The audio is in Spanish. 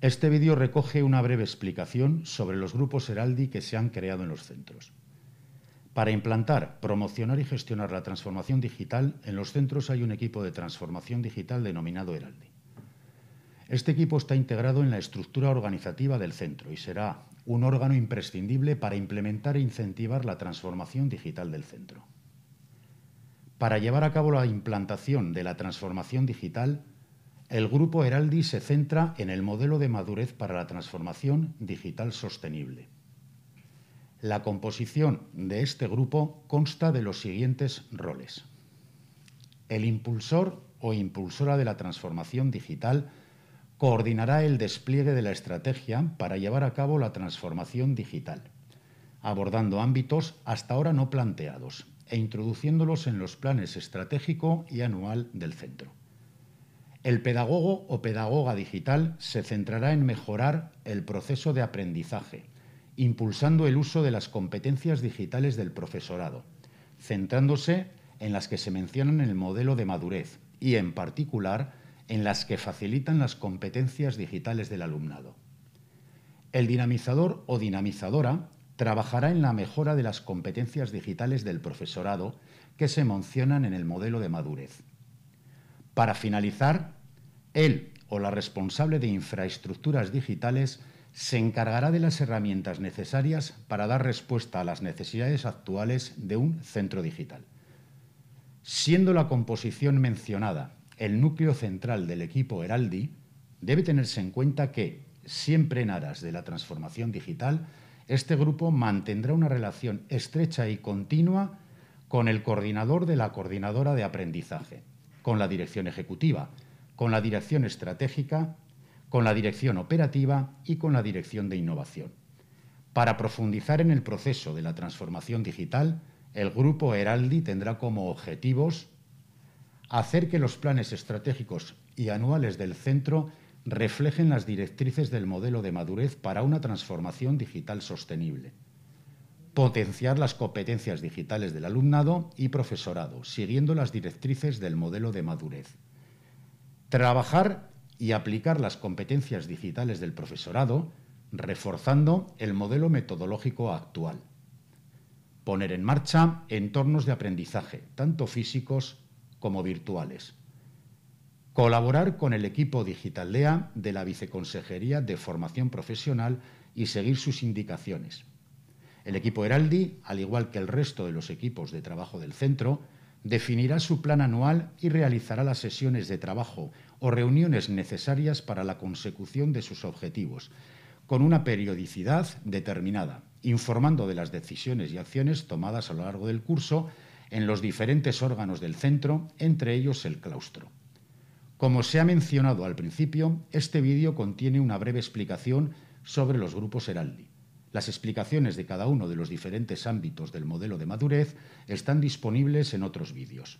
Este vídeo recoge una breve explicación sobre los grupos Heraldi que se han creado en los centros. Para implantar, promocionar y gestionar la transformación digital, en los centros hay un equipo de transformación digital denominado Heraldi. Este equipo está integrado en la estructura organizativa del centro y será un órgano imprescindible para implementar e incentivar la transformación digital del centro. Para llevar a cabo la implantación de la transformación digital, el Grupo Heraldi se centra en el modelo de madurez para la transformación digital sostenible. La composición de este grupo consta de los siguientes roles. El impulsor o impulsora de la transformación digital coordinará el despliegue de la estrategia para llevar a cabo la transformación digital, abordando ámbitos hasta ahora no planteados e introduciéndolos en los planes estratégico y anual del centro. El pedagogo o pedagoga digital se centrará en mejorar el proceso de aprendizaje, impulsando el uso de las competencias digitales del profesorado, centrándose en las que se mencionan en el modelo de madurez y, en particular, en las que facilitan las competencias digitales del alumnado. El dinamizador o dinamizadora trabajará en la mejora de las competencias digitales del profesorado que se mencionan en el modelo de madurez. Para finalizar, él o la responsable de infraestructuras digitales se encargará de las herramientas necesarias para dar respuesta a las necesidades actuales de un centro digital. Siendo la composición mencionada el núcleo central del equipo Heraldi, debe tenerse en cuenta que, siempre en aras de la transformación digital, este grupo mantendrá una relación estrecha y continua con el coordinador de la coordinadora de aprendizaje, con la dirección ejecutiva, con la dirección estratégica, con la dirección operativa y con la dirección de innovación. Para profundizar en el proceso de la transformación digital, el grupo Heraldi tendrá como objetivos hacer que los planes estratégicos y anuales del centro reflejen las directrices del modelo de madurez para una transformación digital sostenible, potenciar las competencias digitales del alumnado y profesorado, siguiendo las directrices del modelo de madurez Trabajar y aplicar las competencias digitales del profesorado, reforzando el modelo metodológico actual. Poner en marcha entornos de aprendizaje, tanto físicos como virtuales. Colaborar con el equipo Digitaldea de la Viceconsejería de Formación Profesional y seguir sus indicaciones. El equipo Heraldi, al igual que el resto de los equipos de trabajo del centro, definirá su plan anual y realizará las sesiones de trabajo o reuniones necesarias para la consecución de sus objetivos, con una periodicidad determinada, informando de las decisiones y acciones tomadas a lo largo del curso en los diferentes órganos del centro, entre ellos el claustro. Como se ha mencionado al principio, este vídeo contiene una breve explicación sobre los grupos Heraldi. Las explicaciones de cada uno de los diferentes ámbitos del modelo de madurez están disponibles en otros vídeos.